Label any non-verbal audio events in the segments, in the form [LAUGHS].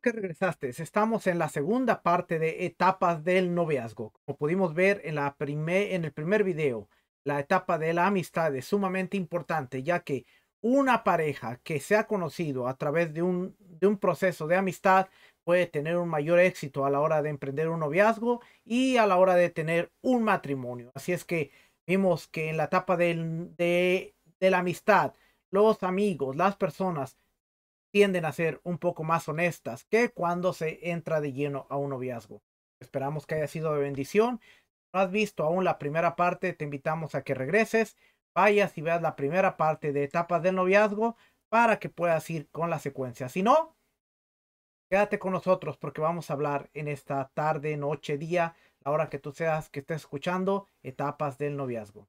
que regresaste. Estamos en la segunda parte de etapas del noviazgo. Como pudimos ver en, la primer, en el primer video, la etapa de la amistad es sumamente importante, ya que una pareja que se ha conocido a través de un, de un proceso de amistad puede tener un mayor éxito a la hora de emprender un noviazgo y a la hora de tener un matrimonio. Así es que vimos que en la etapa de, de la amistad, los amigos, las personas, tienden a ser un poco más honestas que cuando se entra de lleno a un noviazgo. Esperamos que haya sido de bendición. Si no has visto aún la primera parte, te invitamos a que regreses, vayas y veas la primera parte de etapas del noviazgo para que puedas ir con la secuencia. Si no, quédate con nosotros porque vamos a hablar en esta tarde, noche, día, la hora que tú seas que estés escuchando, etapas del noviazgo.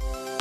Thank you.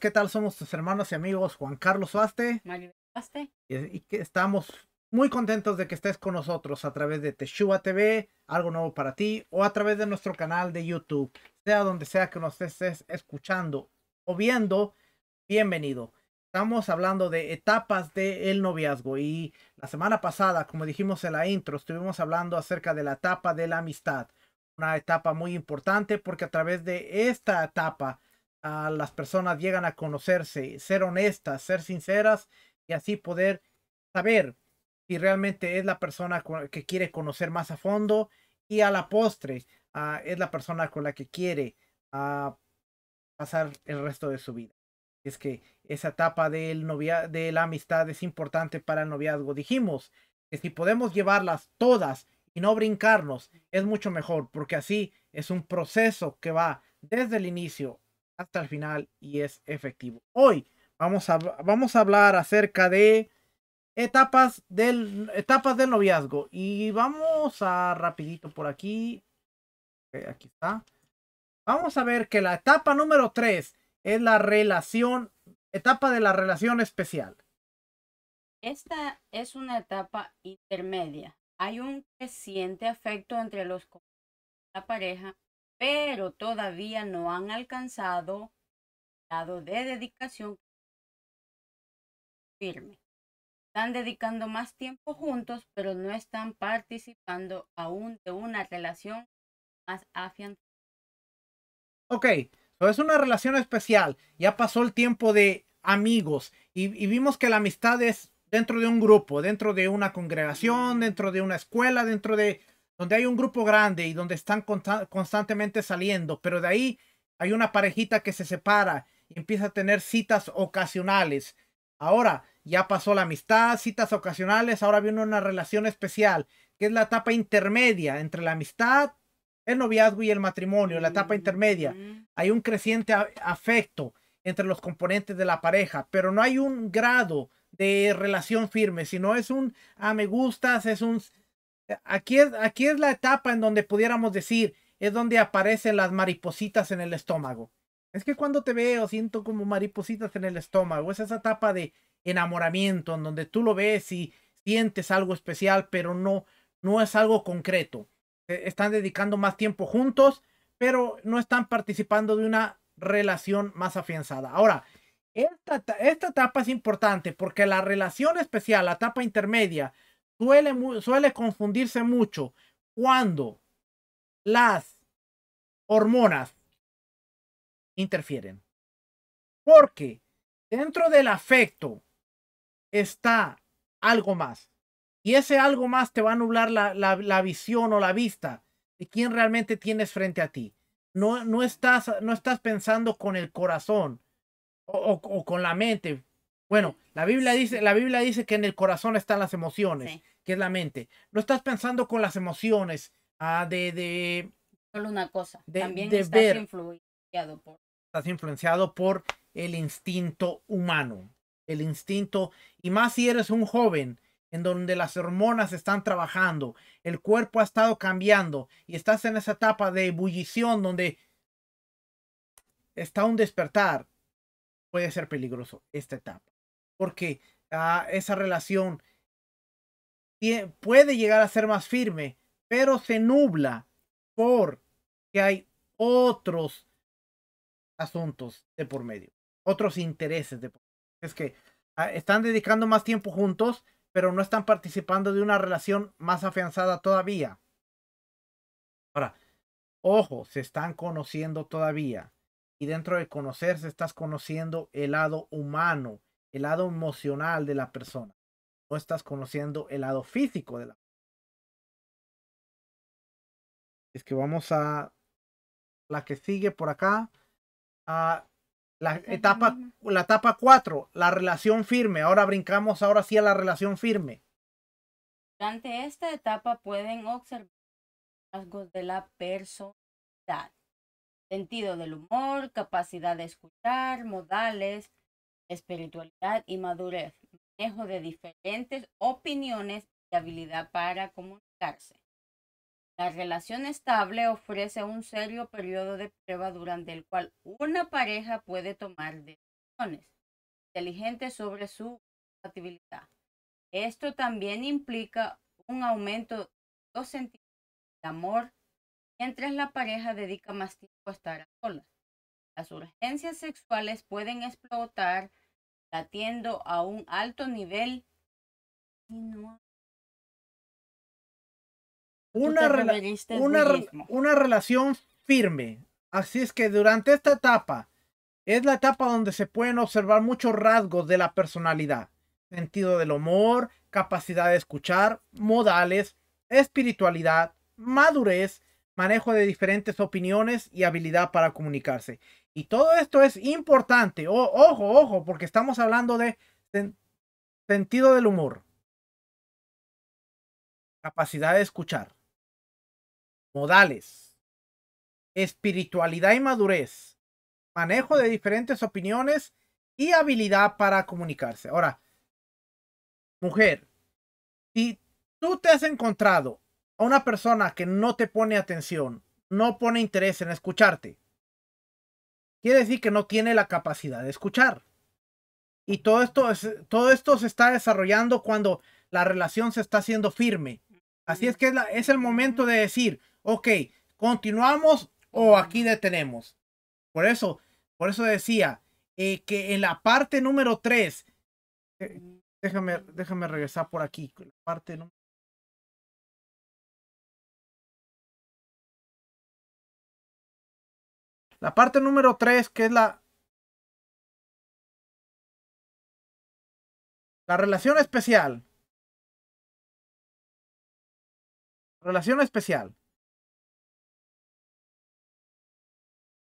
¿qué tal? Somos tus hermanos y amigos Juan Carlos Oaste. Y, estamos muy contentos de que estés con nosotros a través de Teshua TV, algo nuevo para ti, o a través de nuestro canal de YouTube. Sea donde sea que nos estés escuchando o viendo, bienvenido. Estamos hablando de etapas del noviazgo y la semana pasada, como dijimos en la intro, estuvimos hablando acerca de la etapa de la amistad. Una etapa muy importante porque a través de esta etapa las personas llegan a conocerse, ser honestas, ser sinceras y así poder saber si realmente es la persona que quiere conocer más a fondo y a la postre ah, es la persona con la que quiere ah, pasar el resto de su vida. Es que esa etapa del novia de la amistad es importante para el noviazgo. Dijimos que si podemos llevarlas todas y no brincarnos, es mucho mejor, porque así es un proceso que va desde el inicio hasta el final y es efectivo. Hoy vamos a, vamos a hablar acerca de etapas del, etapas del noviazgo y vamos a rapidito por aquí. aquí está. Vamos a ver que la etapa número 3 es la relación, etapa de la relación especial. Esta es una etapa intermedia. Hay un creciente afecto entre los la pareja pero todavía no han alcanzado el grado de dedicación firme. Están dedicando más tiempo juntos, pero no están participando aún de una relación más afianzada. Ok, so es una relación especial. Ya pasó el tiempo de amigos y vimos que la amistad es dentro de un grupo, dentro de una congregación, mm. dentro de una escuela, dentro de donde hay un grupo grande y donde están constantemente saliendo, pero de ahí hay una parejita que se separa y empieza a tener citas ocasionales. Ahora ya pasó la amistad, citas ocasionales, ahora viene una relación especial, que es la etapa intermedia entre la amistad, el noviazgo y el matrimonio, la etapa mm, intermedia. Hay un creciente afecto entre los componentes de la pareja, pero no hay un grado de relación firme, sino es un, ah, me gustas, es un, aquí es, aquí es la etapa en donde pudiéramos decir, es donde aparecen las maripositas en el estómago. Es que cuando te veo siento como maripositas en el estómago. Es esa etapa de enamoramiento en donde tú lo ves y sientes algo especial, pero no, no es algo concreto. E, están dedicando más tiempo juntos, pero no están participando de una relación más afianzada. Ahora, esta etapa es importante porque la relación especial, la etapa intermedia, suele, confundirse mucho cuando las hormonas interfieren. Porque dentro del afecto está algo más. Y ese algo más te va a nublar la, visión o la vista de quién realmente tienes frente a ti. No, no, estás, no estás pensando con el corazón o con la mente. Bueno, la Biblia dice, la Biblia dice que en el corazón están las emociones, que es la mente. No estás pensando con las emociones ah, de, de, solo una cosa, de, también estás influenciado por estás influenciado por el instinto humano, el instinto y más si eres un joven en donde las hormonas están trabajando, el cuerpo ha estado cambiando y estás en esa etapa de ebullición donde está un despertar, puede ser peligroso esta etapa porque ah, esa relación puede llegar a ser más firme, pero se nubla porque hay otros asuntos de por medio, otros intereses de por medio. Es que ah, están dedicando más tiempo juntos, pero no están participando de una relación más afianzada todavía. Ahora, ojo, se están conociendo todavía. Y dentro de conocerse estás conociendo el lado humano, el lado emocional de la persona. No estás conociendo el lado físico de la persona. Es que vamos a la que sigue por acá. Ah, a la etapa, la etapa 4, la relación firme. Ahora brincamos ahora sí a la relación firme. Durante esta etapa pueden observar rasgos de la personalidad, sentido del humor, capacidad de escuchar, modales, espiritualidad y madurez, manejo de diferentes opiniones y habilidad para comunicarse. La relación estable ofrece un serio periodo de prueba durante el cual una pareja puede tomar decisiones inteligentes sobre su compatibilidad. Esto también implica un aumento de los sentimientos de amor mientras la pareja dedica más tiempo a estar a solas. Las urgencias sexuales pueden explotar latiendo a un alto nivel. una relación firme. Así es que durante esta etapa es la etapa donde se pueden observar muchos rasgos de la personalidad. Sentido del humor, capacidad de escuchar, modales, espiritualidad, madurez, manejo de diferentes opiniones y habilidad para comunicarse. Y todo esto es importante. O, ojo, ojo, porque estamos hablando de sentido del humor, capacidad de escuchar, modales, espiritualidad y madurez, manejo de diferentes opiniones y habilidad para comunicarse. Ahora, mujer, si tú te has encontrado a una persona que no te pone atención, no pone interés en escucharte, quiere decir que no tiene la capacidad de escuchar. Y todo esto, es, todo esto se está desarrollando cuando la relación se está haciendo firme. Así es que es, el momento de decir, ok, continuamos o aquí detenemos. Por eso, por eso decía eh, que en la parte número 3, eh, déjame, déjame regresar por aquí, parte La parte número 3, que es la, la relación especial. Relación especial.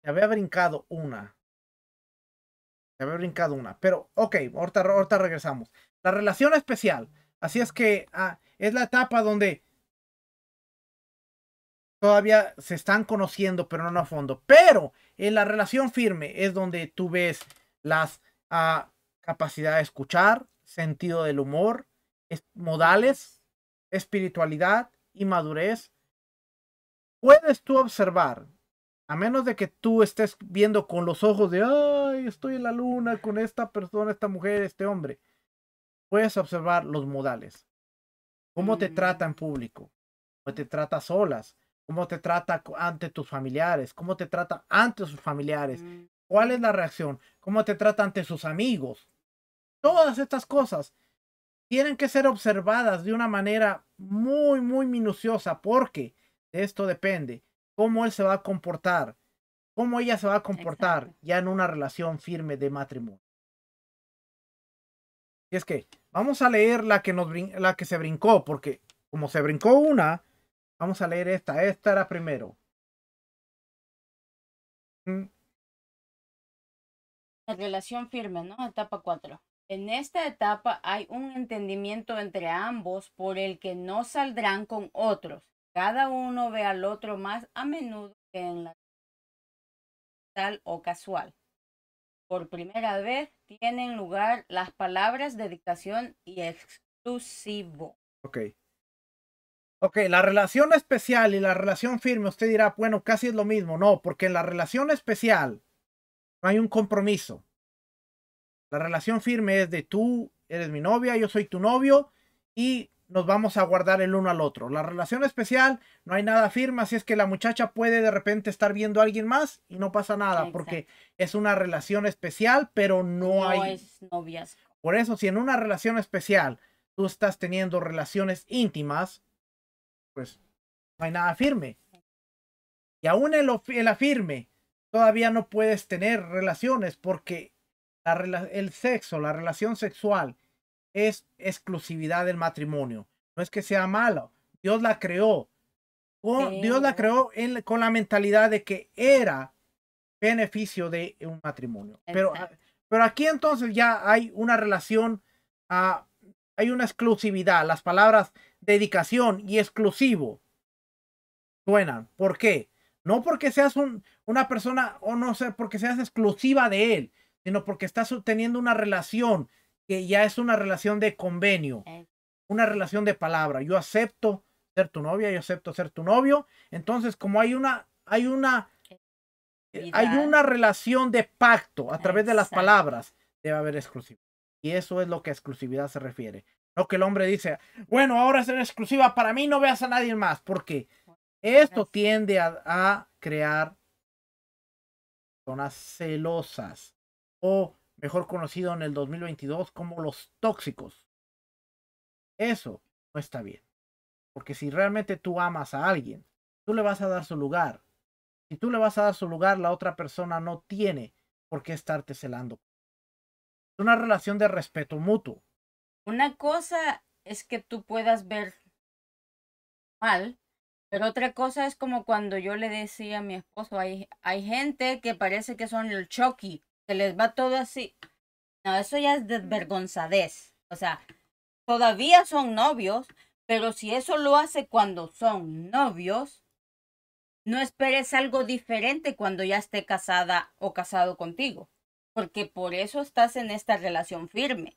Se había brincado una. Se había brincado una. Pero, ok, ahorita, regresamos. La relación especial. Así es que ah, es la etapa donde todavía se están conociendo, pero no a fondo. Pero en la relación firme es donde tú ves las ah, capacidad de escuchar, sentido del humor, modales, espiritualidad y madurez. Puedes tú observar, a menos de que tú estés viendo con los ojos de, ay, estoy en la luna con esta persona, esta mujer, este hombre, puedes observar los modales. ¿Cómo te mm. trata en público? ¿Cómo te trata solas? cómo te trata ante tus familiares, cómo te trata ante sus familiares, mm. cuál es la reacción, cómo te trata ante sus amigos. Todas estas cosas tienen que ser observadas de una manera muy, muy minuciosa porque de esto depende cómo él se va a comportar, cómo ella se va a comportar ya en una relación firme de matrimonio. Y es que vamos a leer la que, nos, la que se brincó, porque como se brincó una, Vamos a leer esta. Esta era primero. Mm. La relación firme, ¿no? Etapa 4. En esta etapa hay un entendimiento entre ambos por el que no saldrán con otros. Cada uno ve al otro más a menudo que en la tal o casual. Por primera vez tienen lugar las palabras dedicación y exclusivo. Ok. Ok, la relación especial y la relación firme, usted dirá, bueno, casi es lo mismo. No, porque en la relación especial no hay un compromiso. La relación firme es de tú eres mi novia, yo soy tu novio y nos vamos a guardar el uno al otro. La relación especial no hay nada firme, así es que la muchacha puede de repente estar viendo a alguien más y no pasa nada porque es una relación especial, pero no, hay novias. Por eso, si en una relación especial tú estás teniendo relaciones íntimas, pues no hay nada firme. Y aún en, la firme, todavía no puedes tener relaciones porque la, el sexo, la relación sexual, es exclusividad del matrimonio. No es que sea malo, Dios la creó. Dios la creó con la mentalidad de que era beneficio de un matrimonio. Pero, ah, pero, aquí entonces ya hay una relación, ah, hay una exclusividad. Las palabras dedicación y exclusivo suenan. ¿Por qué? No porque seas un, una persona o no sé, porque seas exclusiva de él, sino porque estás teniendo una relación que ya es una relación de convenio, eh. una relación de palabra. Yo acepto ser tu novia, yo acepto ser tu novio. Entonces, como hay una, hay una, hay una relación de pacto a través de las palabras, debe haber exclusividad. Y eso es lo que a exclusividad se refiere. No que el hombre dice, bueno, ahora es exclusiva para mí, no veas a nadie más, porque esto tiende a, crear zonas celosas, o mejor conocido en el 2022 como los tóxicos. Eso no está bien, porque si realmente tú amas a alguien, tú le vas a dar su lugar. Si tú le vas a dar su lugar, la otra persona no tiene por qué estarte celando. Es una relación de respeto mutuo una cosa es que tú puedas ver mal, pero otra cosa es como cuando yo le decía a mi esposo, hay, hay gente que parece que son el choque, que les va todo así. No, eso ya es desvergonzadez. O sea, todavía son novios, pero si eso lo hace cuando son novios, no esperes algo diferente cuando ya esté casada o casado contigo, porque por eso estás en esta relación firme.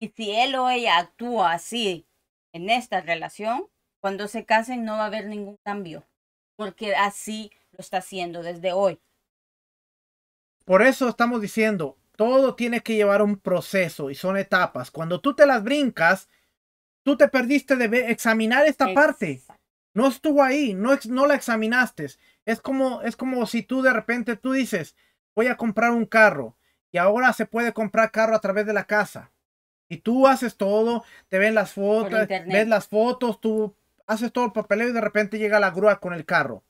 Y si él o ella actúa así en esta relación, cuando se casen no va a haber ningún cambio, porque así lo está haciendo desde hoy. Por eso estamos diciendo, todo tiene que llevar un proceso y son etapas. Cuando tú te las brincas, tú te perdiste de examinar esta parte. No estuvo ahí, no, no la examinaste. Es como, es como si tú de repente tú dices, voy a comprar un carro y ahora se puede comprar carro a través de la casa. Y tú haces todo, te ven las fotos, ves las fotos, tú haces todo el papeleo y de repente llega la grúa con el carro.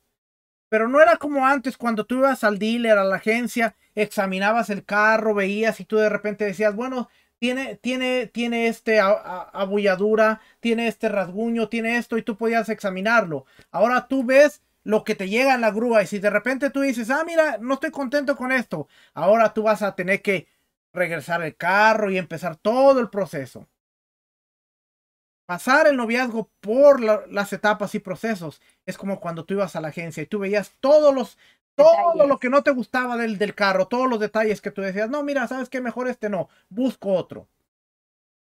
Pero no era como antes, cuando tú ibas al dealer, a la agencia, examinabas el carro, veías y tú de repente decías, bueno, tiene, tiene, tiene este abulladura, tiene este rasguño, tiene esto, y tú podías examinarlo. Ahora tú ves lo que te llega en la grúa, y si de repente tú dices, ah, mira, no estoy contento con esto, ahora tú vas a tener que regresar el carro y empezar todo el proceso. Pasar el noviazgo por las etapas y procesos es como cuando tú ibas a la agencia y tú veías todos los, todo lo que no te gustaba del, carro, todos los detalles que tú decías, no, mira, ¿sabes qué? Mejor este no, busco otro.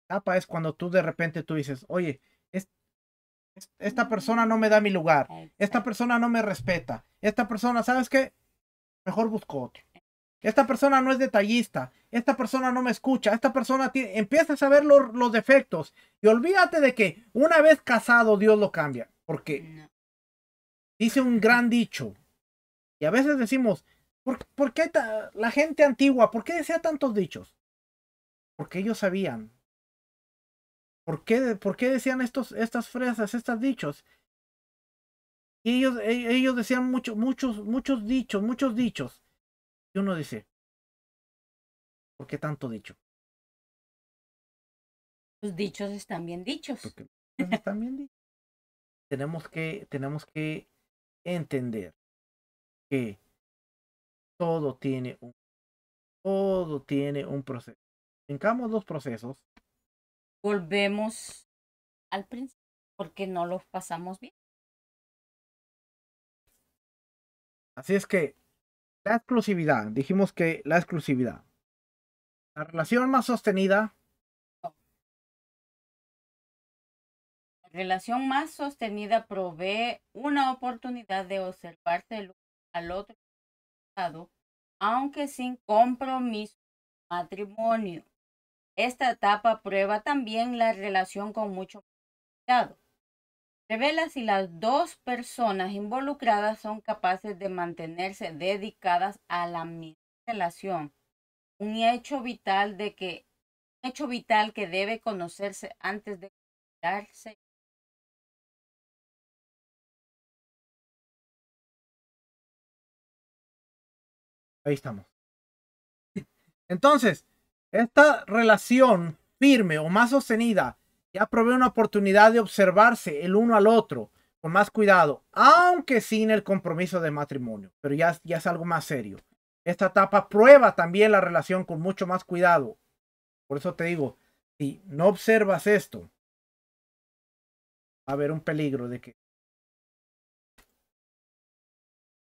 etapa es cuando tú de repente tú dices, oye, esta mm. persona no me da mi lugar, esta persona no me respeta, esta persona, ¿sabes qué? Mejor busco otro. Esta persona no es detallista. Esta persona no me escucha. Esta persona tiene... a saber los, defectos. Y olvídate de que una vez casado Dios lo cambia. Porque dice un gran dicho. Y a veces decimos, ¿por, qué la gente antigua, por qué decía tantos dichos? Porque ellos sabían. ¿Por qué, por qué decían estos, estas frases estos dichos? Y ellos, e, ellos decían mucho, muchos, muchos dichos, muchos dichos y uno dice, ¿por qué tanto dicho? Los pues dichos están bien dichos. Pues, están bien dichos. tenemos, que, tenemos que entender que todo tiene un, todo tiene un proceso. tengamos los procesos. Volvemos al principio porque no los pasamos bien. Así es que la exclusividad. Dijimos que la exclusividad. La relación más sostenida. La relación más sostenida provee una oportunidad de observarse al otro lado, aunque sin compromiso matrimonio. Esta etapa prueba también la relación con mucho cuidado. Revela si las dos personas involucradas son capaces de mantenerse dedicadas a la misma relación. Un hecho vital, de que, hecho vital que debe conocerse antes de darse Ahí estamos. Entonces, esta relación firme o más sostenida ya probé una oportunidad de observarse el uno al otro con más cuidado, aunque sin el compromiso de matrimonio, pero ya, ya es algo más serio. Esta etapa prueba también la relación con mucho más cuidado. Por eso te digo, si no observas esto, va a haber un peligro de que...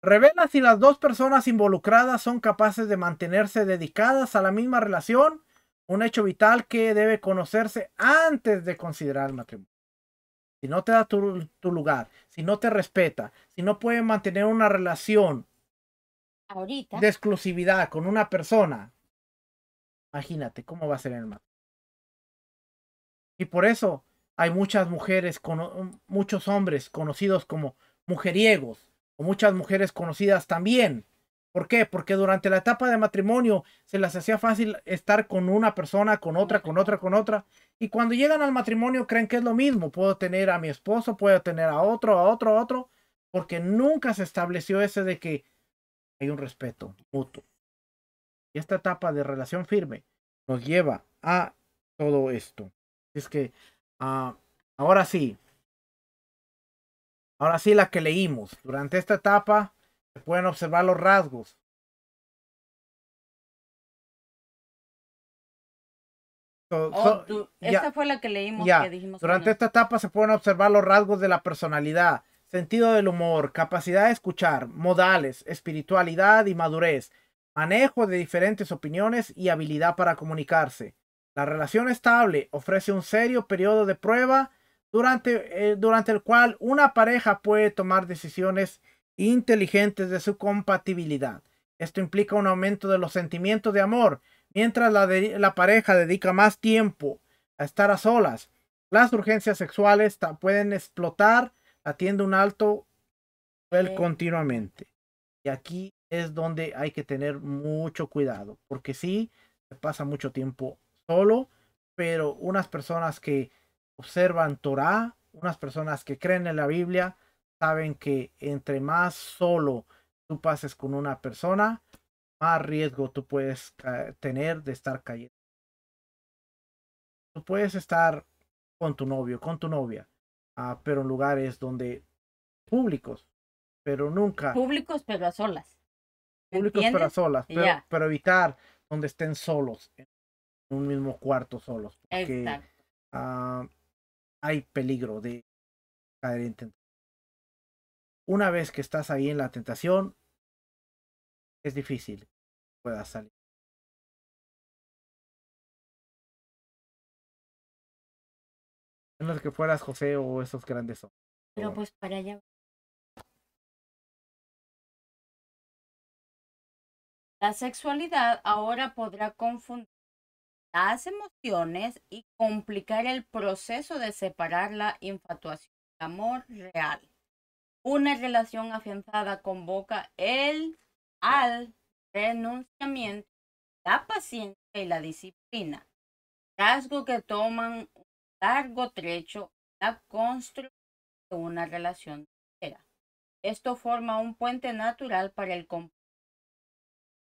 Revela si las dos personas involucradas son capaces de mantenerse dedicadas a la misma relación un hecho vital que debe conocerse antes de considerar el matrimonio. Si no te da tu, lugar, si no te respeta, si no puede mantener una relación de exclusividad con una persona, imagínate cómo va a ser el matrimonio. Y por eso hay muchas mujeres, con, muchos hombres conocidos como mujeriegos, o muchas mujeres conocidas también ¿Por qué? Porque durante la etapa de matrimonio se les hacía fácil estar con una persona, con otra, con otra, con otra. Y cuando llegan al matrimonio creen que es lo mismo. Puedo tener a mi esposo, puedo tener a otro, a otro, a otro. Porque nunca se estableció ese de que hay un respeto mutuo. Y esta etapa de relación firme nos lleva a todo esto. Es que ah, ahora sí, ahora sí la que leímos. Durante esta etapa se pueden observar los rasgos. Oh, esta fue la que leímos Durante esta etapa se pueden observar los rasgos de la personalidad, sentido del humor, capacidad de escuchar, modales, espiritualidad y madurez, manejo de diferentes opiniones y habilidad para comunicarse. La relación estable ofrece un serio periodo de prueba durante, eh, durante el cual una pareja puede tomar decisiones inteligentes de su compatibilidad. Esto implica un aumento de los sentimientos de amor, mientras la, pareja dedica más tiempo a estar a solas. Las urgencias sexuales pueden explotar, atiende un alto nivel continuamente. Y aquí es donde hay que tener mucho cuidado, porque si se pasa mucho tiempo solo, pero unas personas que observan Torah, unas personas que creen en la Biblia, saben que entre más solo tú pases con una persona, más riesgo tú puedes tener de estar cayendo. Tú puedes estar con tu novio, con tu novia, ah, pero en lugares donde públicos, pero nunca. Públicos pero a solas. Públicos pero solas, pero, evitar donde estén solos, en un mismo cuarto solos. Exacto. Ah, hay peligro de caer en una vez que estás ahí en la tentación, es difícil que puedas salir. menos que fueras José o esos grandes hombres. Pero pues para allá. La sexualidad ahora podrá confundir las emociones y complicar el proceso de separar la infatuación del amor real una relación afianzada convoca el al renunciamiento, la paciencia y la disciplina, rasgo que toman un largo trecho la construcción de una relación Esto forma un puente natural para el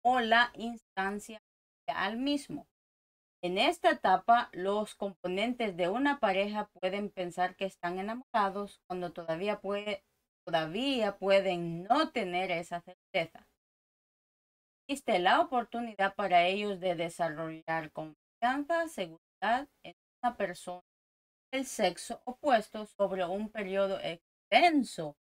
o la instancia al mismo. En esta etapa, los componentes de una pareja pueden pensar que están enamorados cuando todavía puede todavía pueden no tener esa certeza. Existe la oportunidad para ellos de desarrollar confianza, seguridad en una persona del sexo opuesto sobre un periodo extenso.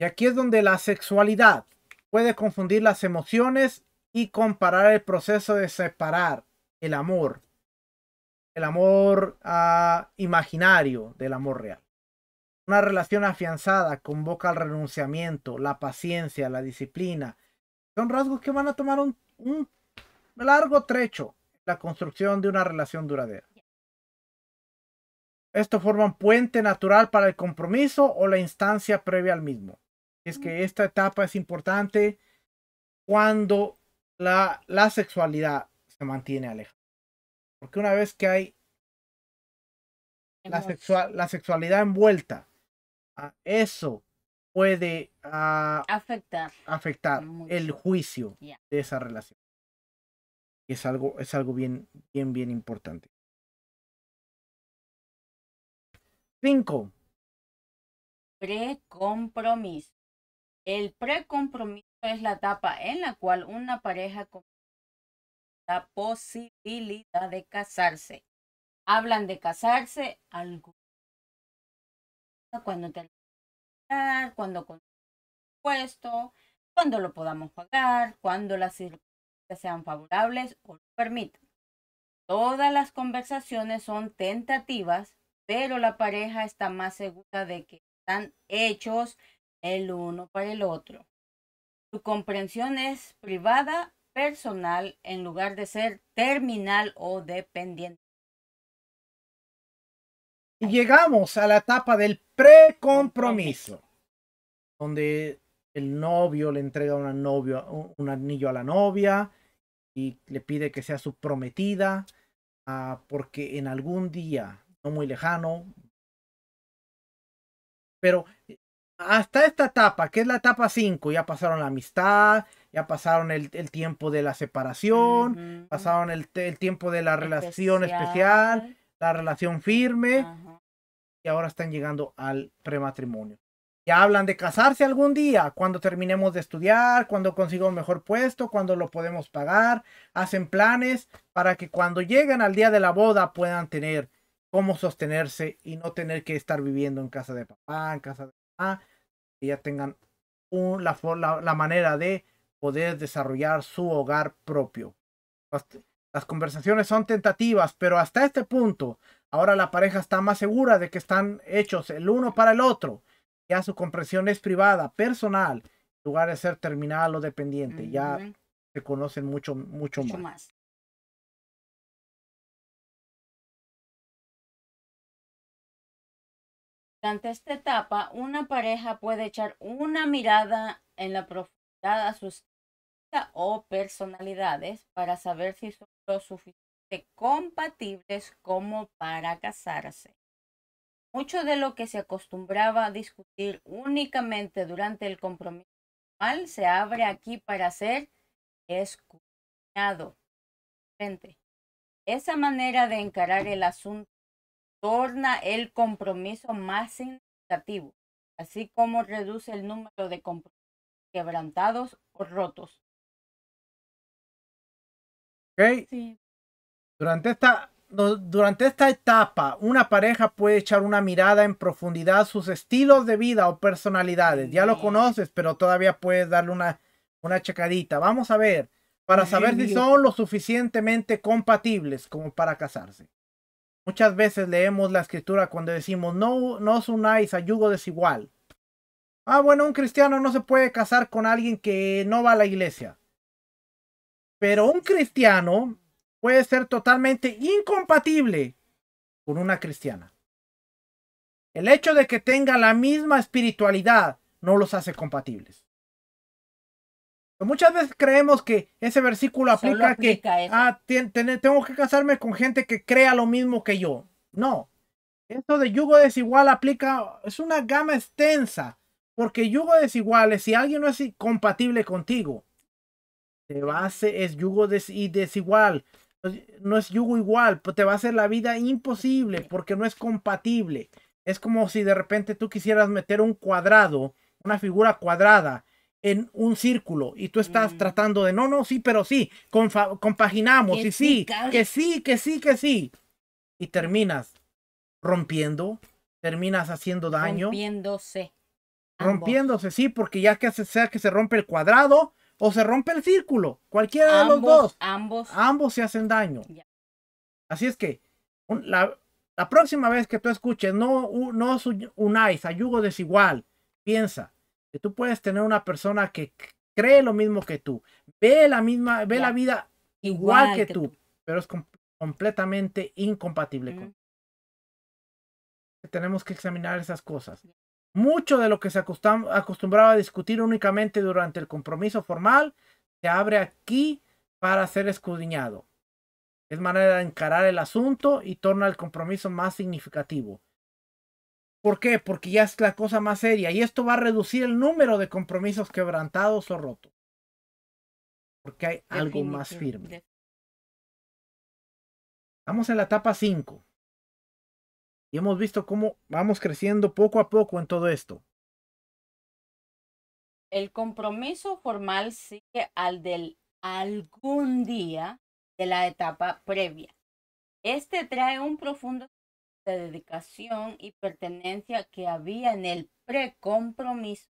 Y aquí es donde la sexualidad puede confundir las emociones y comparar el proceso de separar el amor el amor ah, imaginario del amor real. Una relación afianzada convoca al renunciamiento, la paciencia, la disciplina. Son rasgos que van a tomar un, largo trecho la construcción de una relación duradera. Esto forma un puente natural para el compromiso o la instancia previa al mismo. Es que esta etapa es importante cuando la, la sexualidad se mantiene alejada. Porque una vez que hay la, sexual, la sexualidad envuelta, ah, eso puede ah, afectar, afectar el juicio de esa relación. Es algo, es algo bien, bien, bien importante. Cinco. Precompromiso. El precompromiso es la etapa en la cual una pareja la posibilidad de casarse. Hablan de casarse algo cuando te cuando con puesto, cuando lo podamos pagar, cuando las circunstancias sean favorables o lo permitan. Todas las conversaciones son tentativas, pero la pareja está más segura de que están hechos el uno para el otro. Su comprensión es privada personal en lugar de ser terminal o dependiente. Y llegamos a la etapa del precompromiso, donde el novio le entrega novio, un anillo a la novia y le pide que sea su prometida, ah, porque en algún día, no muy lejano, pero eh, hasta esta etapa, que es la etapa 5, ya pasaron la amistad, ya pasaron el, tiempo de la separación, pasaron el, tiempo de la relación especial, la relación firme, y ahora están llegando al prematrimonio. Ya hablan de casarse algún día, cuando terminemos de estudiar, cuando consiga un mejor puesto, cuando lo podemos pagar, hacen planes para que cuando lleguen al día de la boda puedan tener cómo sostenerse y no tener que estar viviendo en casa de papá, en casa de mamá, que ya tengan la manera de poder desarrollar su hogar propio. Las conversaciones son tentativas, pero hasta este punto, ahora la pareja está más segura de que están hechos el uno para el otro. Ya su comprensión es privada, personal, en lugar de ser terminal o dependiente. Ya se conocen mucho, mucho, más. más. Durante esta etapa, una pareja puede echar una mirada en la profundidad a sus o personalidades para saber si son lo suficiente compatibles como para casarse. Mucho de lo que se acostumbraba a discutir únicamente durante el compromiso formal se abre aquí para ser escuchado. esa manera de encarar el asunto torna el compromiso más significativo, así como reduce el número de compromisos quebrantados o rotos. Durante esta, durante esta etapa, una pareja puede echar una mirada en profundidad sus estilos de vida o personalidades. Ya lo conoces, pero todavía puedes darle una, una checadita. Vamos a ver, para saber si son lo suficientemente compatibles como para casarse. Muchas veces leemos la escritura cuando decimos, no, no os unáis a yugo desigual. Ah, bueno, un cristiano no se puede casar con alguien que no va a la iglesia. Pero un cristiano puede ser totalmente incompatible con una cristiana. El hecho de que tenga la misma espiritualidad no los hace compatibles. Muchas veces creemos que ese versículo aplica, que ah, tengo que casarme con gente que crea lo mismo que yo. No. Esto de yugo desigual aplica, es una gama extensa, porque yugo desigual es si alguien no es compatible contigo a base es yugo y desigual. No es yugo igual, pues, te va a hacer la vida imposible porque no es compatible. Es como si de repente tú quisieras meter un cuadrado, una figura cuadrada, en un círculo y tú estás mm. tratando de, no, no, sí, pero sí, compaginamos, y sí, que sí, que sí, que sí. Y terminas rompiendo, terminas haciendo daño. Rompiéndose. Rompiéndose, sí, porque ya que sea que se rompe el cuadrado, o se rompe el círculo. Cualquiera de los dos. Ambos. Ambos se hacen daño. Así es que la, próxima vez que tú escuches, no, no unáis ayugo desigual. Piensa que tú puedes tener una persona que cree lo mismo que tú, ve la misma, ve la vida igual, que, tú, pero es completamente incompatible mm. con tenemos que examinar esas cosas. Mucho de lo que se acostumbraba a discutir únicamente durante el compromiso formal se abre aquí para ser escudriñado. Es manera de encarar el asunto y torna el compromiso más significativo. ¿Por qué? Porque ya es la cosa más seria y esto va a reducir el número de compromisos quebrantados o rotos. Porque hay algo más firme. Vamos en la etapa 5. Y hemos visto cómo vamos creciendo poco a poco en todo esto. El compromiso formal sigue al del algún día de la etapa previa. Este trae un profundo de dedicación y pertenencia que había en el precompromiso.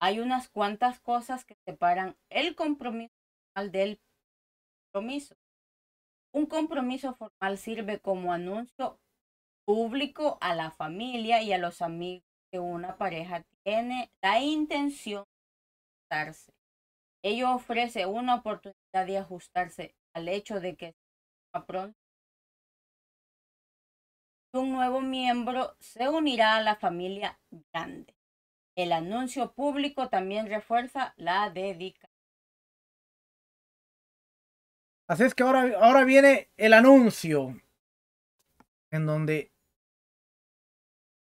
Hay unas cuantas cosas que separan el compromiso formal del compromiso. Un compromiso formal sirve como anuncio público, a la familia y a los amigos que una pareja tiene la intención de ajustarse. Ello ofrece una oportunidad de ajustarse al hecho de que un nuevo miembro se unirá a la familia grande. El anuncio público también refuerza la dedicación. Así es que ahora, ahora viene el anuncio en donde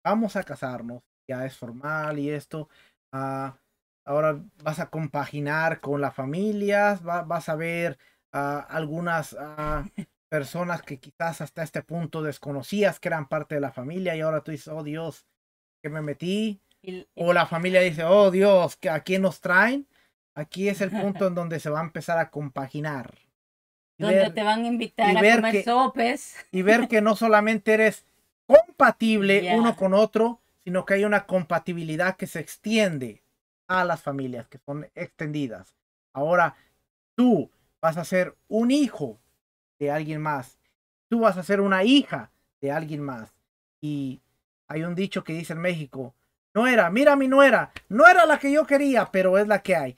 vamos a casarnos, ya es formal y esto, ah, ahora vas a compaginar con las familias, vas a ver a ah, algunas ah, [LAUGHS] personas que quizás hasta este punto desconocías que eran parte de la familia y ahora tú dices, oh Dios, que me metí. O la familia dice, oh Dios, ¿a quién nos traen? Aquí es el punto [LAUGHS] en donde se va a empezar a compaginar donde te van a invitar a comer sopes. Y ver que no [LAUGHS] solamente eres compatible uno con otro, sino que hay una compatibilidad que se extiende a las familias, que son extendidas. Ahora, tú vas a ser un hijo de alguien más, tú vas a ser una hija de alguien más. Y hay un dicho que dice en México, no era, mira mi nuera, no era la que yo quería, pero es la que hay.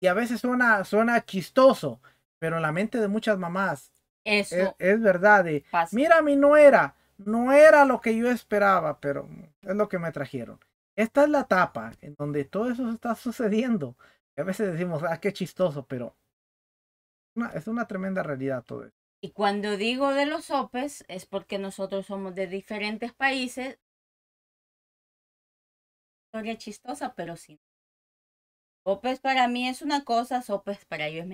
Y a veces suena, suena chistoso, pero en la mente de muchas mamás. Eso. E, es, verdad. Mira a Mira mi nuera, no era lo que yo esperaba, pero es lo que me trajeron. Esta es la etapa en donde todo eso está sucediendo. A veces decimos, ah, qué chistoso, pero es una tremenda realidad todo eso. Y cuando digo de los sopes, es porque nosotros somos de diferentes países. Historia chistosa, pero sí. Sopes para mí es una cosa, sopes para yo es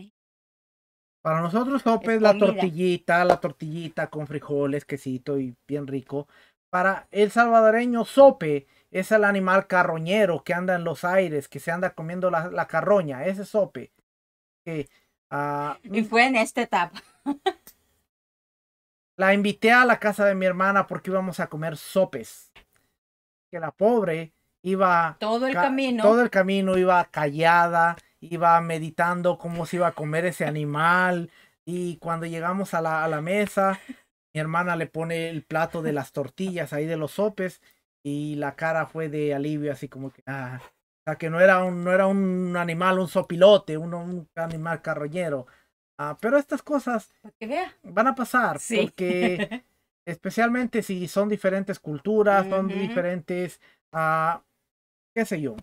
para nosotros sope es, la tortillita, la tortillita con frijoles, quesito y bien rico. Para el salvadoreño sope es el animal carroñero que anda en los aires, que se anda comiendo la, carroña, ese sope. Ah, y mm fue en esta etapa. la invité a la casa de mi hermana porque íbamos a comer sopes. Que la pobre iba... Todo el camino. Todo el camino iba callada iba meditando cómo se iba a comer ese animal. Y cuando llegamos a la, a la mesa, mi hermana le pone el plato de las tortillas ahí de los sopes y la cara fue de alivio, así como que, ah, sea, que no era un, no era un animal, un sopilote, un, animal carroñero. Ah, pero estas cosas van a pasar, sí. porque [LAUGHS] especialmente si son diferentes culturas, son diferentes, a ah, qué sé yo,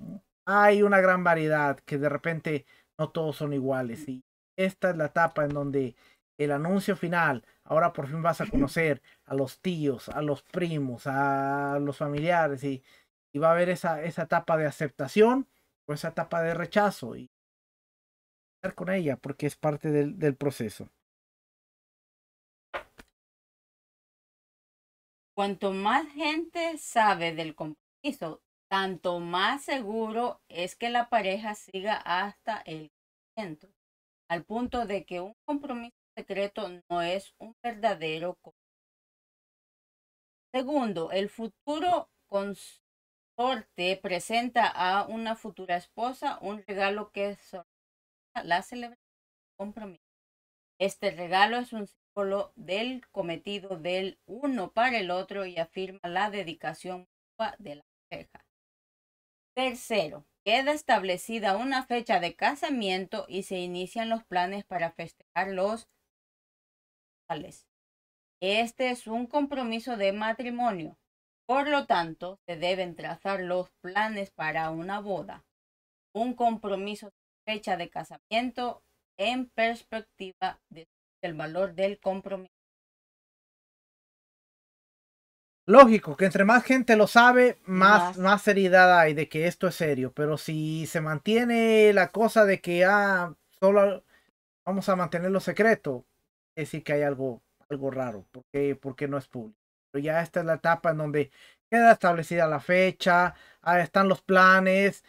hay una gran variedad que de repente no todos son iguales. Y esta es la etapa en donde el anuncio final, ahora por fin vas a conocer a los tíos, a los primos, a los familiares y, y va a haber esa, esa etapa de aceptación o esa etapa de rechazo y estar con ella porque es parte del, del proceso. Cuanto más gente sabe del compromiso tanto más seguro es que la pareja siga hasta el momento, al punto de que un compromiso secreto no es un verdadero compromiso. Segundo, el futuro consorte presenta a una futura esposa un regalo que sorprende la celebración del compromiso. Este regalo es un símbolo del cometido del uno para el otro y afirma la dedicación de la pareja. Tercero, queda establecida una fecha de casamiento y se inician los planes para festejar los Este es un compromiso de matrimonio. Por lo tanto, se deben trazar los planes para una boda. Un compromiso de fecha de casamiento en perspectiva del valor del compromiso. Lógico, que entre más gente lo sabe, más, más, seriedad hay de que esto es serio. Pero si se mantiene la cosa de que ya ah, solo vamos a mantenerlo secreto, es decir que hay algo, algo raro, porque, porque no es público. Pero ya esta es la etapa en donde queda establecida la fecha, están los planes,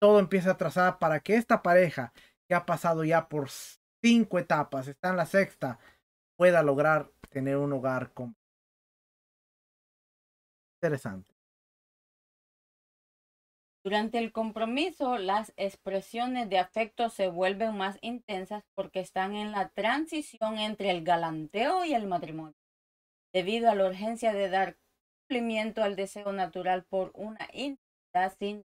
todo empieza a trazar para que esta pareja, que ha pasado ya por cinco etapas, está en la sexta, pueda lograr tener un hogar completo interesante. Durante el compromiso, las expresiones de afecto se vuelven más intensas porque están en la transición entre el galanteo y el matrimonio. Debido a la urgencia de dar cumplimiento al deseo natural por una intimidad sin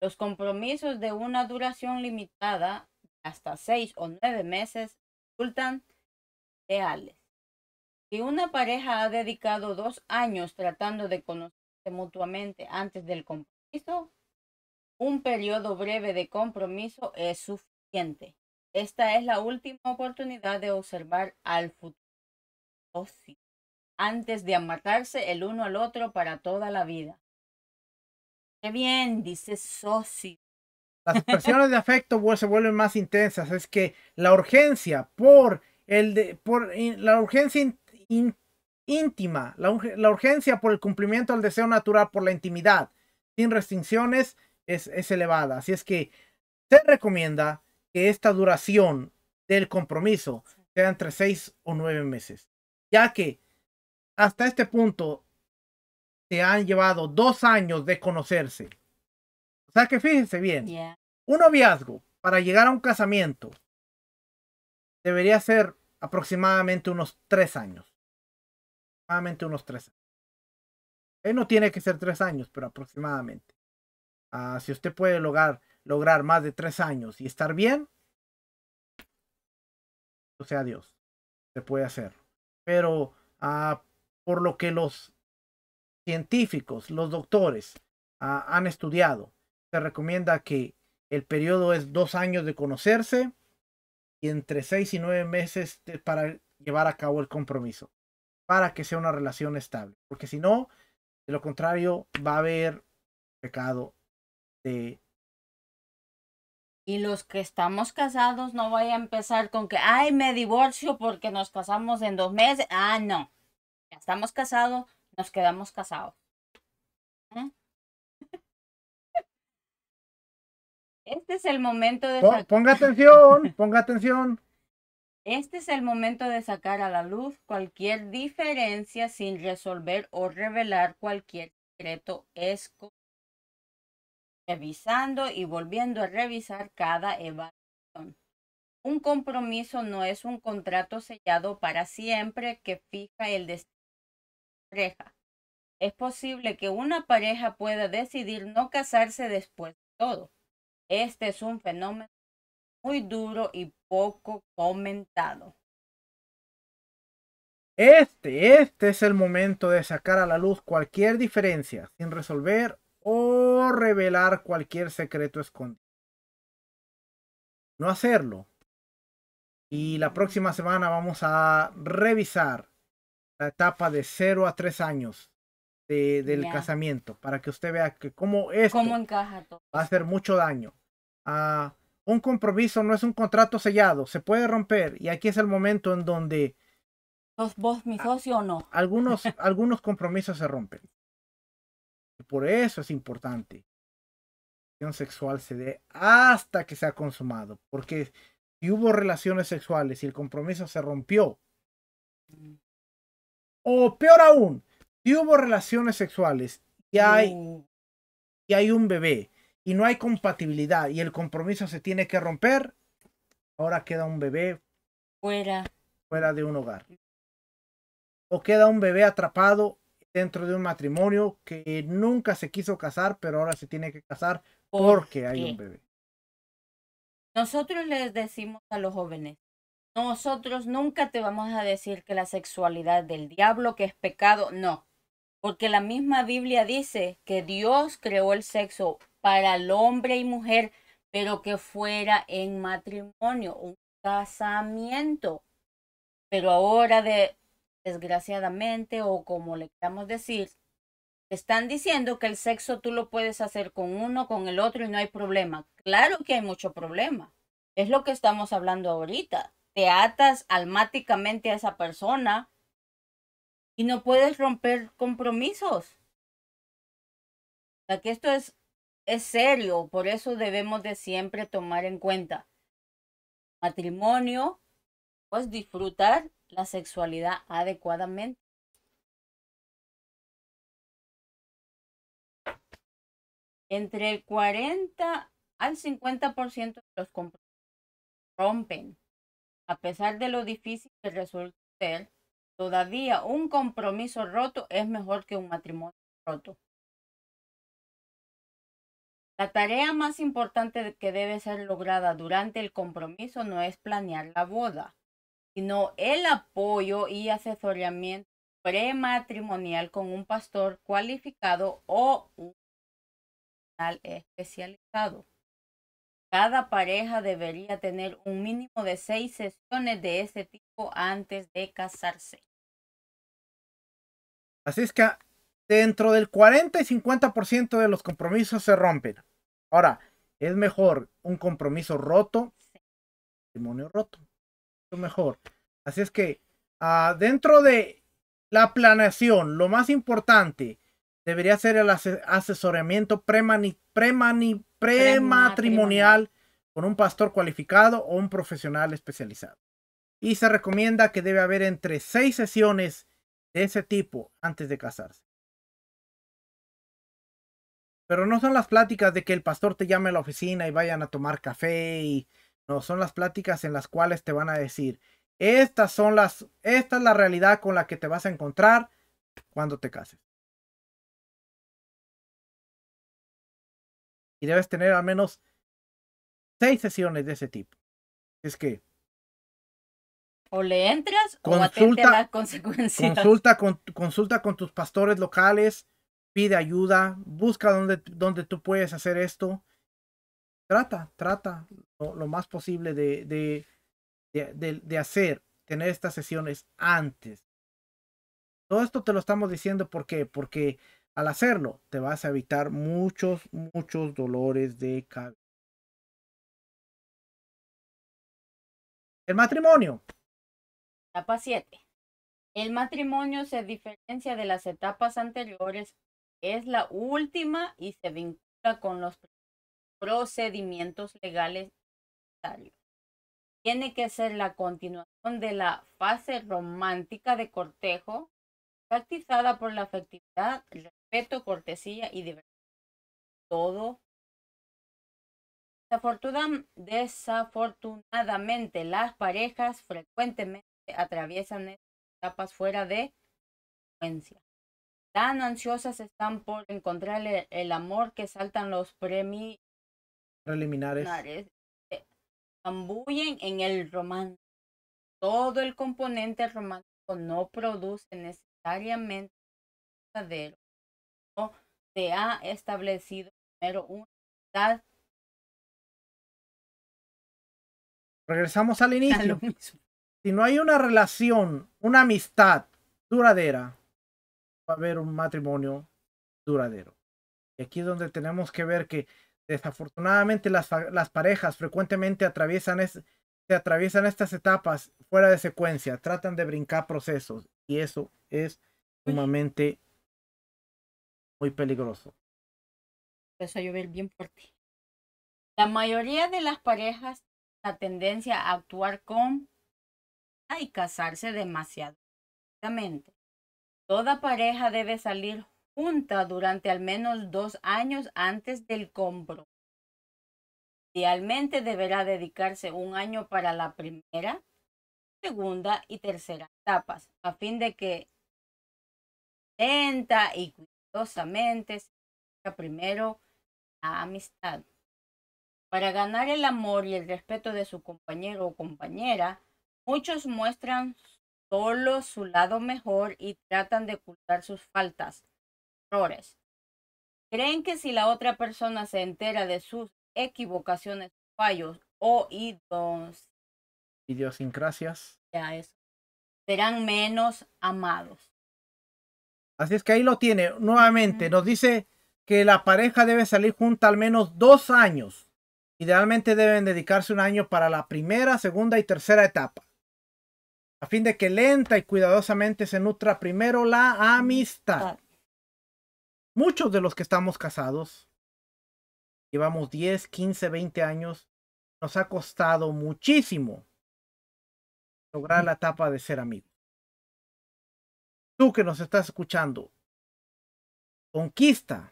los compromisos de una duración limitada, hasta seis o nueve meses, resultan reales. Si una pareja ha dedicado dos años tratando de conocerse mutuamente antes del compromiso, un periodo breve de compromiso es suficiente. Esta es la última oportunidad de observar al futuro. sí. Antes de amatarse el uno al otro para toda la vida. Qué bien, dice socio. Las [LAUGHS] expresiones de afecto se vuelven más intensas. Es que la urgencia por el de, por la urgencia íntima, la, urgencia por el cumplimiento al deseo natural por la intimidad, sin restricciones, es, elevada. Así es que se recomienda que esta duración del compromiso sea entre seis o nueve meses, ya que hasta este punto se han llevado dos años de conocerse. O sea que fíjense bien, un noviazgo para llegar a un casamiento debería ser aproximadamente unos tres años aproximadamente unos tres años. no tiene que ser tres años, pero aproximadamente. Ah, si usted puede lograr, lograr más de tres años y estar bien, o sea Dios, se puede hacer. Pero ah, por lo que los científicos, los doctores ah, han estudiado, se recomienda que el periodo es dos años de conocerse y entre seis y nueve meses para llevar a cabo el compromiso para que sea una relación estable. Porque si no, de lo contrario, va a haber pecado de... Y los que estamos casados no voy a empezar con que, ay, me divorcio porque nos casamos en dos meses. Ah, no. Ya estamos casados, nos quedamos casados. ¿Eh? [LAUGHS] Este es el momento de... Ponga atención, ponga atención. Este es el momento de sacar a la luz cualquier diferencia sin resolver o revelar cualquier secreto escondido. Revisando y volviendo a revisar cada evaluación. Un compromiso no es un contrato sellado para siempre que fija el destino de pareja. Es posible que una pareja pueda decidir no casarse después de todo. Este es un fenómeno muy duro y poco comentado. Este, este es el momento de sacar a la luz cualquier diferencia sin resolver o revelar cualquier secreto escondido. No hacerlo. Y la próxima semana vamos a revisar la etapa de 0 a 3 años del casamiento para que usted vea que cómo es ¿Cómo encaja todo? va a hacer mucho daño un compromiso no es un contrato sellado, se puede romper y aquí es el momento en donde... vos mi socio o no? Algunos, [LAUGHS] algunos compromisos se rompen. Y por eso es importante que la sexual se dé hasta que se ha consumado, porque si hubo relaciones sexuales y el compromiso se rompió, o peor aún, si hubo relaciones sexuales y hay, y hay un bebé, y no hay compatibilidad y el compromiso se tiene que romper, ahora queda un bebé fuera, fuera de un hogar. O queda un bebé atrapado dentro de un matrimonio que nunca se quiso casar, pero ahora se tiene que casar porque hay un bebé. Nosotros les decimos a los jóvenes, nosotros nunca te vamos a decir que la sexualidad del diablo, que es pecado, no. Porque la misma Biblia dice que Dios creó el sexo para el hombre y mujer, pero que fuera en matrimonio, un casamiento. Pero ahora, desgraciadamente, o como le queramos decir, están diciendo que el sexo tú lo puedes hacer con uno, con el otro y no hay problema. Claro que hay mucho problema. Es lo que estamos hablando ahorita. Te atas almáticamente a esa persona y no puedes romper compromisos. O esto es es serio, por eso debemos de siempre tomar en cuenta matrimonio, pues disfrutar la sexualidad adecuadamente. Entre el 40 al 50% de los compromisos rompen. A pesar de lo difícil que resulta ser, todavía un compromiso roto es mejor que un matrimonio roto. La tarea más importante que debe ser lograda durante el compromiso no es planear la boda, sino el apoyo y asesoramiento prematrimonial con un pastor cualificado o un especializado. Cada pareja debería tener un mínimo de seis sesiones de este tipo antes de casarse. Así es que dentro del 40 y 50% de los compromisos se rompen. Ahora, es mejor un compromiso roto, matrimonio roto. Es mejor. Así es que ah, dentro de la planeación, lo más importante debería ser el asesoramiento prematrimonial con un pastor cualificado o un profesional especializado. Y se recomienda que debe haber entre seis sesiones de ese tipo antes de casarse. Pero no son las pláticas de que el pastor te llame a la oficina y vayan a tomar café y no, son las pláticas en las cuales te van a decir, estas son las, esta es la realidad con la que te vas a encontrar cuando te cases. Y debes tener al menos seis sesiones de ese tipo. Es que o le entras o atente las consecuencias. Consulta consulta con tus pastores locales, pide ayuda, busca donde, tú puedes hacer esto. Trata, trata lo, más posible de, de, de, de hacer, tener estas sesiones antes. Todo esto te lo estamos diciendo ¿por qué? porque al hacerlo te vas a evitar muchos, muchos dolores de cabeza. El matrimonio. Etapa 7. El matrimonio se diferencia de las etapas anteriores es la última y se vincula con los procedimientos legales necesarios. Tiene que ser la continuación de la fase romántica de cortejo caracterizada por la afectividad, respeto, cortesía y diversión. Todo. Desafortunadamente, las parejas frecuentemente atraviesan etapas fuera de frecuencia tan ansiosas están por encontrar el, amor que saltan los premios preliminares. tambuyen eh, en el romance. Todo el componente romántico no produce necesariamente verdadero. No se ha establecido primero una amistad. Regresamos al [LAUGHS] inicio. Si no hay una relación, una amistad duradera, a haber un matrimonio duradero. Y aquí es donde tenemos que ver que desafortunadamente las, las parejas frecuentemente atraviesan, se atraviesan estas etapas fuera de secuencia, tratan de brincar procesos y eso es sumamente muy peligroso. Empezó a llover bien ti La mayoría de las parejas la tendencia a actuar con y casarse demasiado. Toda pareja debe salir junta durante al menos dos años antes del compromiso. Idealmente deberá dedicarse un año para la primera, segunda y tercera etapas, a fin de que lenta y cuidadosamente se primero la amistad. Para ganar el amor y el respeto de su compañero o compañera, muchos muestran solo su lado mejor y tratan de ocultar sus faltas, errores. Creen que si la otra persona se entera de sus equivocaciones, fallos o idiosincrasias, serán menos amados. Así es que ahí lo tiene. Nuevamente, nos dice que la pareja debe salir junta al menos dos años. Idealmente deben dedicarse un año para la primera, segunda y tercera etapa a fin de que lenta y cuidadosamente se nutra primero la amistad. Muchos de los que estamos casados, llevamos 10, 15, 20 años, nos ha costado muchísimo lograr la etapa de ser amigos. Tú que nos estás escuchando, conquista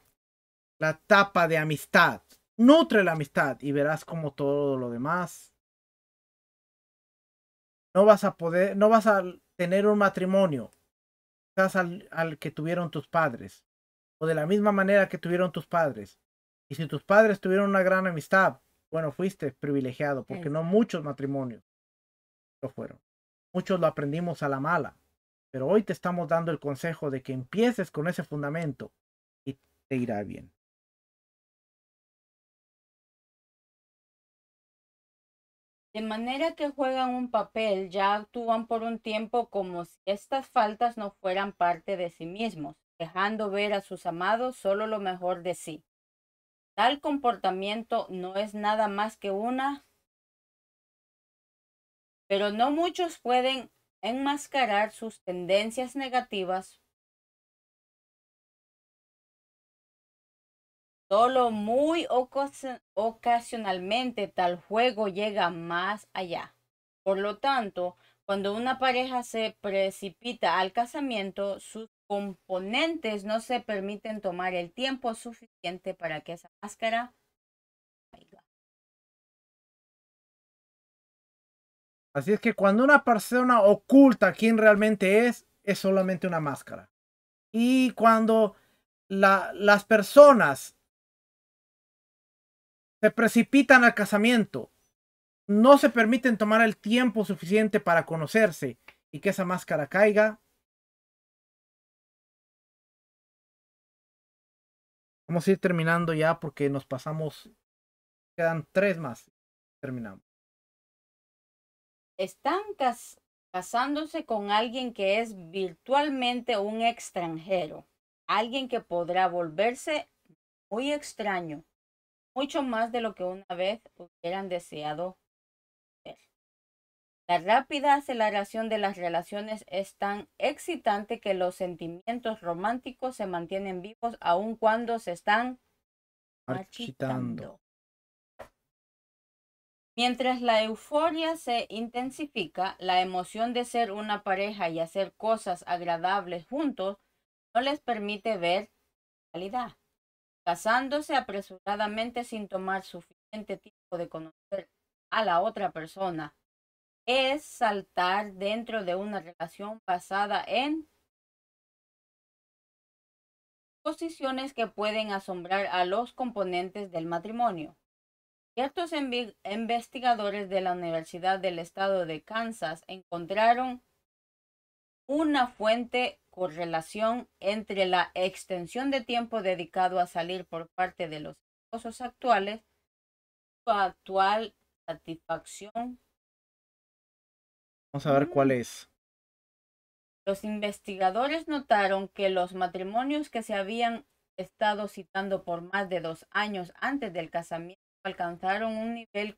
la etapa de amistad, nutre la amistad y verás como todo lo demás no vas a poder, no vas a tener un matrimonio quizás al, que tuvieron tus padres o de la misma manera que tuvieron tus padres. Y si tus padres tuvieron una gran amistad, bueno, fuiste privilegiado porque no muchos matrimonios lo fueron. Muchos lo aprendimos a la mala, pero hoy te estamos dando el consejo de que empieces con ese fundamento y te irá bien. De manera que juegan un papel, ya actúan por un tiempo como si estas faltas no fueran parte de sí mismos, dejando ver a sus amados solo lo mejor de sí. Tal comportamiento no es nada más que una... Pero no muchos pueden enmascarar sus tendencias negativas Solo muy ocasionalmente tal juego llega más allá. Por lo tanto, cuando una pareja se precipita al casamiento, sus componentes no se permiten tomar el tiempo suficiente para que esa máscara caiga. Así es que cuando una persona oculta quién realmente es, es solamente una máscara. Y cuando las personas se precipitan al casamiento, no se permiten tomar el tiempo suficiente para conocerse y que esa máscara caiga. Vamos a ir terminando ya porque nos pasamos, quedan tres más. Terminamos. Están casándose con alguien que es virtualmente un extranjero, alguien que podrá volverse muy extraño mucho más de lo que una vez hubieran deseado La rápida aceleración de las relaciones es tan excitante que los sentimientos románticos se mantienen vivos aun cuando se están marchitando. Mientras la euforia se intensifica, la emoción de ser una pareja y hacer cosas agradables juntos no les permite ver realidad casándose apresuradamente sin tomar suficiente tiempo de conocer a la otra persona, es saltar dentro de una relación basada en posiciones que pueden asombrar a los componentes del matrimonio. Ciertos investigadores de la Universidad del Estado de Kansas encontraron una fuente correlación entre la extensión de tiempo dedicado a salir por parte de los esposos actuales su actual satisfacción. Vamos a ver cuál mm. es. Los investigadores notaron que los matrimonios que se habían estado citando por más de dos años antes del casamiento alcanzaron un nivel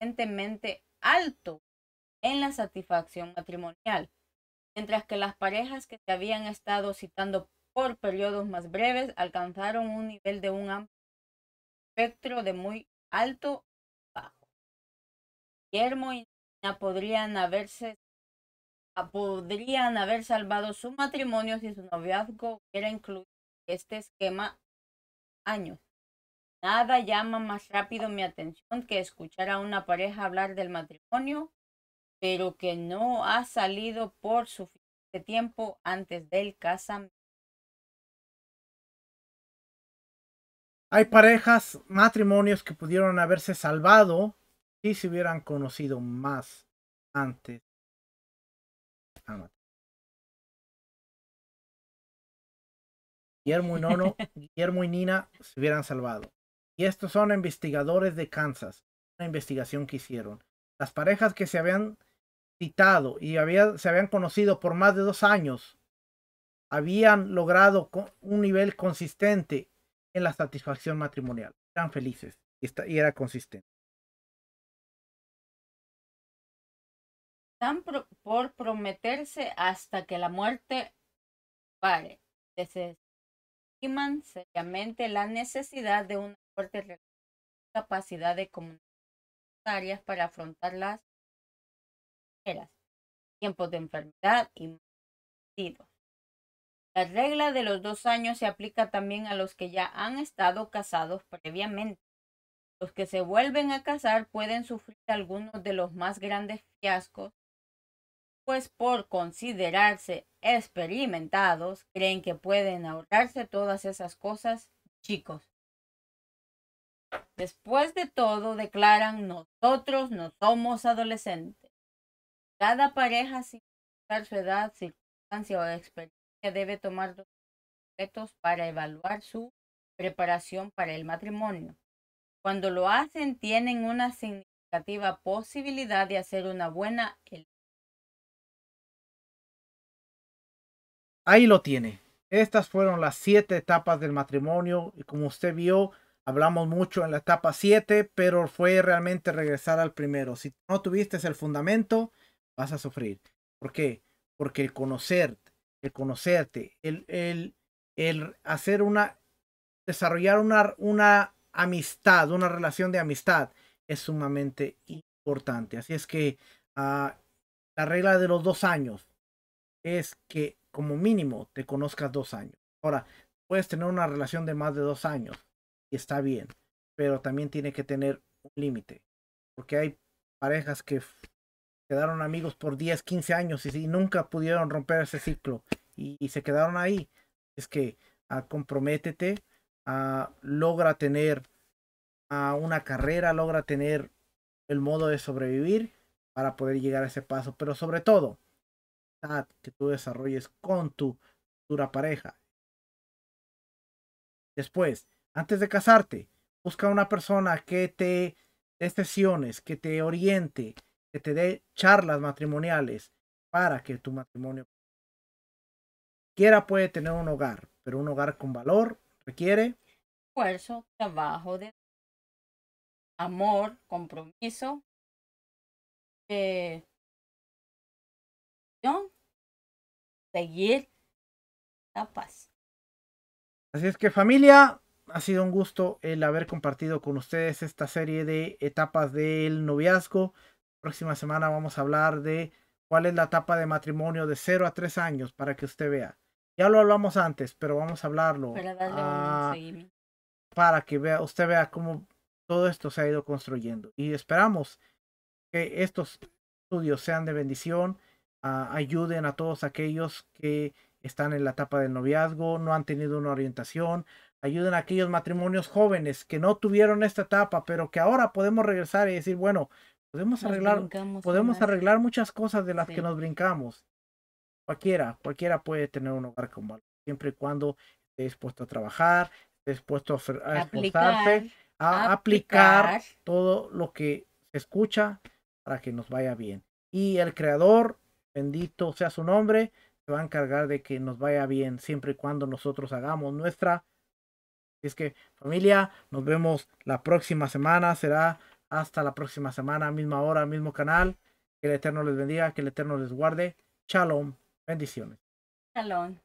constantemente alto en la satisfacción matrimonial mientras que las parejas que se habían estado citando por periodos más breves alcanzaron un nivel de un amplio espectro de muy alto bajo. Guillermo y Nina podrían haberse ah, podrían haber salvado su matrimonio si su noviazgo hubiera incluido este esquema años. Nada llama más rápido mi atención que escuchar a una pareja hablar del matrimonio pero que no ha salido por suficiente tiempo antes del casamiento. Hay parejas, matrimonios que pudieron haberse salvado si se hubieran conocido más antes. Guillermo y Nono, [LAUGHS] Guillermo y Nina se hubieran salvado. Y estos son investigadores de Kansas, una investigación que hicieron. Las parejas que se habían citado y se habían conocido por más de dos años, habían logrado un nivel consistente en la satisfacción matrimonial. Eran felices y, era consistente. Están por prometerse hasta que la muerte pare. Desestiman seriamente la necesidad de una fuerte capacidad de comunicación para afrontar las tiempo tiempos de enfermedad y La regla de los dos años se aplica también a los que ya han estado casados previamente. Los que se vuelven a casar pueden sufrir algunos de los más grandes fiascos, pues por considerarse experimentados, creen que pueden ahorrarse todas esas cosas, chicos. Después de todo, declaran, nosotros no somos adolescentes. Cada pareja, sin importar su edad, circunstancia o experiencia, debe tomar dos retos para evaluar su preparación para el matrimonio. Cuando lo hacen, tienen una significativa posibilidad de hacer una buena Ahí lo tiene. Estas fueron las siete etapas del matrimonio y como usted vio, hablamos mucho en la etapa siete, pero fue realmente regresar al primero. Si no tuviste el fundamento, vas a sufrir. ¿Por qué? Porque el conocerte, el conocerte, el, el, el hacer una, desarrollar una, una amistad, una relación de amistad es sumamente importante. Así es que ah, la regla de los dos años es que como mínimo te conozcas dos años. Ahora, puedes tener una relación de más de dos años y está bien, pero también tiene que tener un límite, porque hay parejas que quedaron amigos por 10, 15 años y, nunca pudieron romper ese ciclo y, se quedaron ahí. Es que a, ah, comprométete, a, ah, logra tener a ah, una carrera, logra tener el modo de sobrevivir para poder llegar a ese paso, pero sobre todo, que tú desarrolles con tu futura pareja. Después, antes de casarte, busca una persona que te dé sesiones, que te oriente, que te dé charlas matrimoniales para que tu matrimonio quiera puede tener un hogar, pero un hogar con valor requiere esfuerzo, trabajo, de amor, compromiso, eh, seguir la Así es que familia, ha sido un gusto el haber compartido con ustedes esta serie de etapas del noviazgo. Próxima semana vamos a hablar de cuál es la etapa de matrimonio de 0 a 3 años para que usted vea. Ya lo hablamos antes, pero vamos a hablarlo. Ah, para que vea, usted vea cómo todo esto se ha ido construyendo. Y esperamos que estos estudios sean de bendición, ah, ayuden a todos aquellos que están en la etapa del noviazgo, no han tenido una orientación, ayuden a aquellos matrimonios jóvenes que no tuvieron esta etapa, pero que ahora podemos regresar y decir, bueno, Podemos arreglar, podemos arreglar muchas cosas de las que nos brincamos. Cualquiera, cualquiera puede tener un hogar como valor, siempre y cuando esté dispuesto a trabajar, esté dispuesto a, a aplicar. todo lo que se escucha para que nos vaya bien. Y el creador, bendito sea su nombre, se va a encargar de que nos vaya bien siempre y cuando nosotros hagamos nuestra. es que familia, nos vemos la próxima semana. Será hasta la próxima semana, misma hora, mismo canal. Que el Eterno les bendiga, que el Eterno les guarde. Shalom. Bendiciones. Shalom.